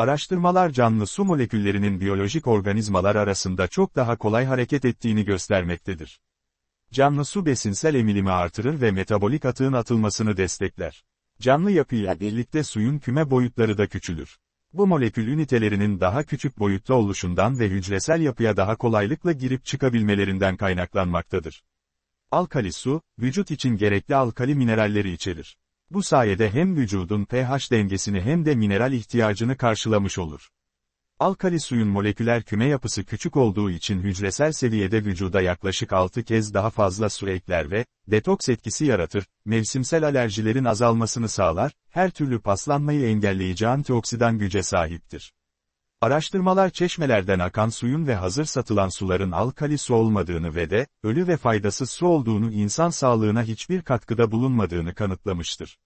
Araştırmalar canlı su moleküllerinin biyolojik organizmalar arasında çok daha kolay hareket ettiğini göstermektedir. Canlı su besinsel emilimi artırır ve metabolik atığın atılmasını destekler. Canlı yapıyla birlikte suyun küme boyutları da küçülür. Bu molekül ünitelerinin daha küçük boyutta oluşundan ve hücresel yapıya daha kolaylıkla girip çıkabilmelerinden kaynaklanmaktadır. Alkali su, vücut için gerekli alkali mineralleri içerir. Bu sayede hem vücudun pH dengesini hem de mineral ihtiyacını karşılamış olur. Alkali suyun moleküler küme yapısı küçük olduğu için hücresel seviyede vücuda yaklaşık 6 kez daha fazla su ekler ve detoks etkisi yaratır, mevsimsel alerjilerin azalmasını sağlar, her türlü paslanmayı engelleyici antioksidan güce sahiptir. Araştırmalar çeşmelerden akan suyun ve hazır satılan suların alkali su olmadığını ve de, ölü ve faydasız su olduğunu insan sağlığına hiçbir katkıda bulunmadığını kanıtlamıştır.